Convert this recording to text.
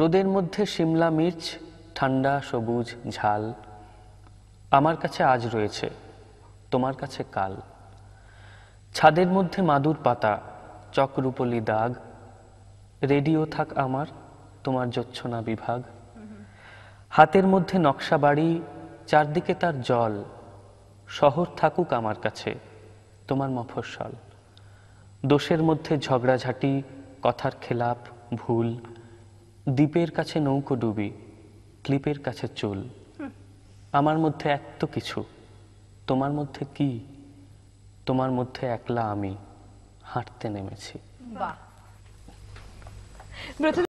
রোদের মধ্যে সিমলা মির্চ ঠান্ডা সবুজ ঝাল আমার কাছে আজ রয়েছে তোমার কাছে কাল ছাদের মধ্যে মাদুর পাতা চক্রুপলি দাগ রেডিও থাক আমার তোমার যচ্ছনা বিভাগ হাতের মধ্যে নকশা বাড়ি চারদিকে তার জল শহর থাকুক আমার কাছে তোমার মফস্বল দোষের মধ্যে ঝগড়াঝাটি কথার খেলাপ ভুল দ্বীপের কাছে নৌকো ডুবি ক্লিপের কাছে চুল আমার মধ্যে এক তো কিছু তোমার মধ্যে কি তোমার মধ্যে একলা আমি হাঁটতে নেমেছি